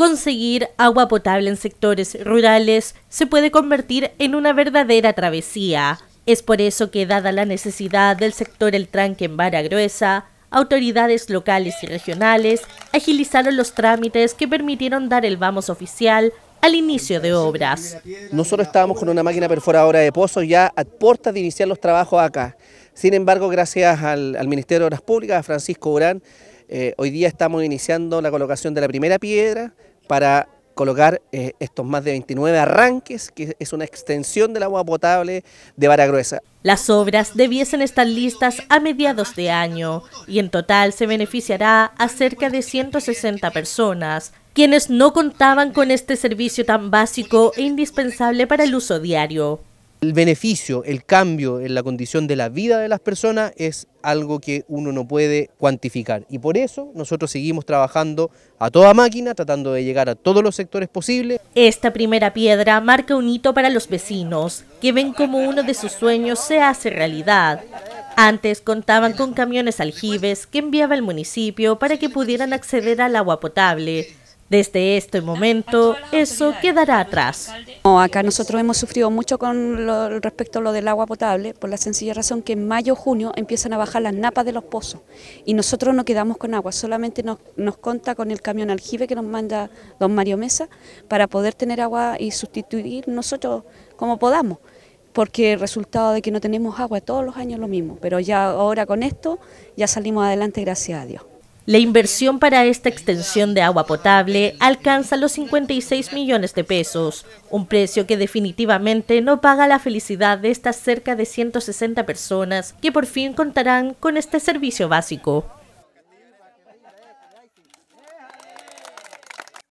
Conseguir agua potable en sectores rurales se puede convertir en una verdadera travesía. Es por eso que, dada la necesidad del sector El Tranque en Vara Gruesa, autoridades locales y regionales agilizaron los trámites que permitieron dar el vamos oficial al inicio de obras. Nosotros estábamos con una máquina perforadora de pozos ya a puertas de iniciar los trabajos acá. Sin embargo, gracias al, Ministerio de Obras Públicas, Francisco Urán, eh, hoy día estamos iniciando la colocación de la primera piedra para colocar eh, estos más de 29 arranques, que es una extensión del agua potable de gruesa. Las obras debiesen estar listas a mediados de año y en total se beneficiará a cerca de 160 personas, quienes no contaban con este servicio tan básico e indispensable para el uso diario. El beneficio, el cambio en la condición de la vida de las personas es algo que uno no puede cuantificar y por eso nosotros seguimos trabajando a toda máquina, tratando de llegar a todos los sectores posibles. Esta primera piedra marca un hito para los vecinos, que ven como uno de sus sueños se hace realidad. Antes contaban con camiones aljibes que enviaba el municipio para que pudieran acceder al agua potable. Desde este momento, eso quedará atrás acá nosotros hemos sufrido mucho con respecto a lo del agua potable, por la sencilla razón que en mayo junio empiezan a bajar las napas de los pozos y nosotros no quedamos con agua, solamente nos, nos conta con el camión aljibe que nos manda don Mario Mesa para poder tener agua y sustituir nosotros como podamos porque el resultado de que no tenemos agua todos los años es lo mismo, pero ya ahora con esto ya salimos adelante gracias a Dios. La inversión para esta extensión de agua potable alcanza los 56 millones de pesos, un precio que definitivamente no paga la felicidad de estas cerca de 160 personas que por fin contarán con este servicio básico.